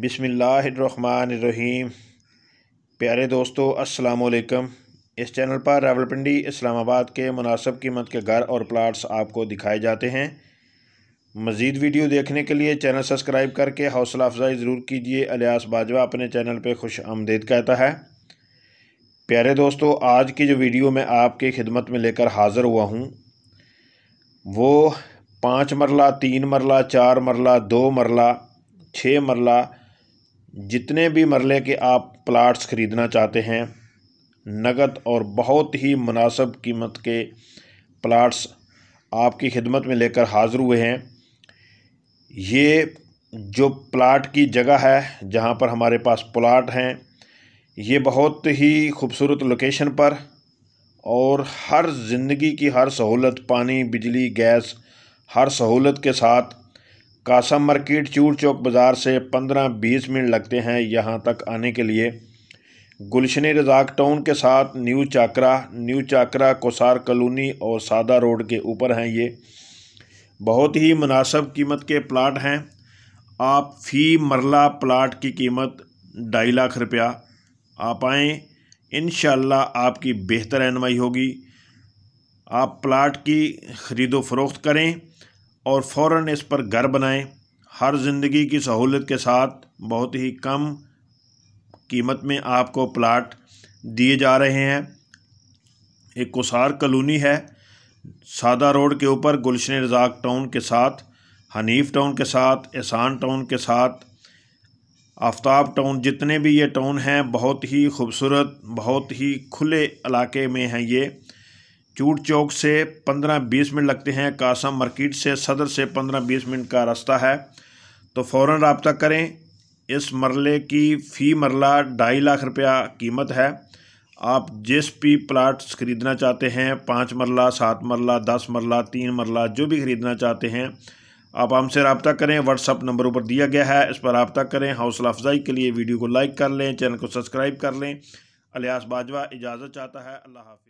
बिसमीम प्यारे दोस्तों अस्सलाम इस चैनल पर रावलपिंडी इस्लामाबाद के मुनासब कीमत के घर और प्लाट्स आपको दिखाए जाते हैं मज़ीद वीडियो देखने के लिए चैनल सब्सक्राइब करके हौसला अफजाई ज़रूर कीजिए अलियास बाजवा अपने चैनल पर खुश आमदेद कहता है प्यारे दोस्तों आज की जो वीडियो मैं आपकी खिदमत में लेकर हाज़िर हुआ हूँ वो पाँच मरला तीन मरला चार मरला दो मरला छः मरला जितने भी मरले के आप प्लाट्स ख़रीदना चाहते हैं नगद और बहुत ही मुनासब कीमत के प्लाट्स आपकी खिदमत में लेकर हाज़िर हुए हैं ये जो प्लाट की जगह है जहाँ पर हमारे पास प्लाट हैं ये बहुत ही खूबसूरत लोकेशन पर और हर ज़िंदगी की हर सहूलत पानी बिजली गैस हर सहूलत के साथ कासम मार्केट चूर चौक बाज़ार से पंद्रह बीस मिनट लगते हैं यहाँ तक आने के लिए गुलशन रजाक टाउन के साथ new Chakra new Chakra Kausar colony और सादा रोड के ऊपर हैं ये बहुत ही मुनासब कीमत के प्लाट हैं आप फ़ी मरला प्लाट की कीमत ढाई लाख रुपया आप आएँ इन आपकी बेहतर रहनमाई होगी आप प्लाट की ख़रीदो फरोख्त करें और फ़ौर इस पर घर बनाएं हर ज़िंदगी की सहूलत के साथ बहुत ही कम कीमत में आपको प्लाट दिए जा रहे हैं एक कोसार कलोनी है सादा रोड के ऊपर गुलशन रजाक टाउन के साथ हनीफ टाउन के साथ एहसान टाउन के साथ आफ्ताब टाउन जितने भी ये टाउन हैं बहुत ही खूबसूरत बहुत ही खुले इलाके में हैं ये चूट चौक से 15-20 मिनट लगते हैं कासम मार्केट से सदर से 15-20 मिनट का रास्ता है तो फ़ौर रबता करें इस मरले की फ़ी मरला ढाई लाख रुपया कीमत है आप जिस भी प्लाट्स ख़रीदना चाहते हैं पाँच मरला सात मरला दस मरला तीन मरला जो भी ख़रीदना चाहते हैं आप हमसे रबता करें व्हाट्सअप नंबरों पर दिया गया है इस पर रबता करें हौसला अफजाई के लिए वीडियो को लाइक कर लें चैनल को सब्सक्राइब कर लें अलियास बाजवा इजाज़त चाहता है अल्लाह हाफि